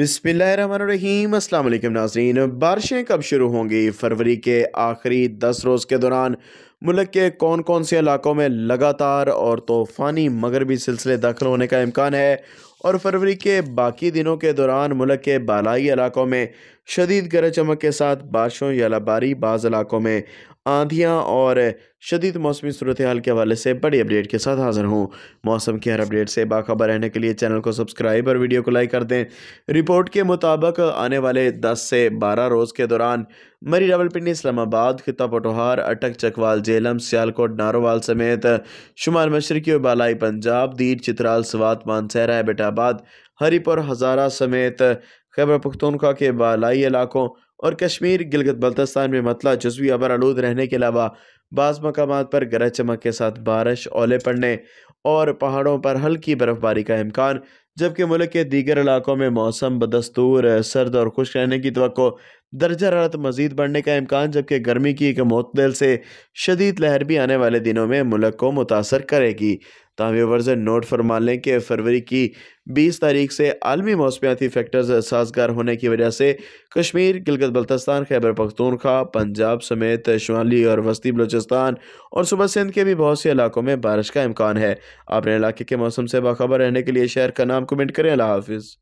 बिसमीम अल्लाम नाजरीन बारिशें कब शुरू होंगी फरवरी के आखिरी दस रोज़ के दौरान मुल्क के कौन कौन से इलाकों में लगातार और तूफ़ानी मगरबी सिलसिले दाखिल होने का इम्कान है और फरवरी के बाकी दिनों के दौरान मुल्क के बालाई इलाकों में शदीद गरज चमक के साथ बारिशों या लाबारी बाज़ इलाकों में आंधियाँ और शदीद मौसमी सूरत हाल के हवाले से बड़ी अपडेट के साथ हाजिर हूँ मौसम की हर अपडेट से बाखबर रहने के लिए चैनल को सब्सक्राइब और वीडियो को लाइक कर दें रिपोर्ट के मुताबिक आने वाले 10 से 12 रोज़ के दौरान मरी रावलपिंडी इस्लामाबाद खिता पटोहार अटक चकवाल जेल झेलम सियालकोट नारोवाल समेत शुमार मशरकी और बालाई पंजाब दीर चित्राल सवात मानसहरा बेटाबाद हरिपुर हज़ारा समेत खैबर पख्तूनख्वा के बालाई इलाकों और कश्मीर गिलगत बल्तिस्तान में मतला जजवी अबर आलूद रहने के अलावा बाज़ मकाम पर गरज चमक के साथ बारिश ओले पड़ने और पहाड़ों पर हल्की बर्फ़बारी का इम्कान जबकि मुल्क के दीगर इलाकों में मौसम बदस्तूर सर्द और खुश रहने की तो दर्जा हरारत मजीद बढ़ने का इम्कान जबकि गर्मी की एक मतदल से शदीद लहर भी आने वाले दिनों में मुल्क को मुतासर करेगी वर्ज तो नोट फरमा लें कि फरवरी की बीस तारीख से आलमी मौसमियाती फैक्टर्स साजगार होने की वजह से कश्मीर गिलगत बल्तस्तान खैबर पख्तूनख्वा पंजाब समेत शुमाली और वस्ती बलोचिस्तान और सुबह सिंध के भी बहुत से इलाकों में बारिश का इम्कान है अपने इलाके के मौसम से बाखबर रहने के लिए शहर का नाम कमेंट करें अल्लाह हाफिज़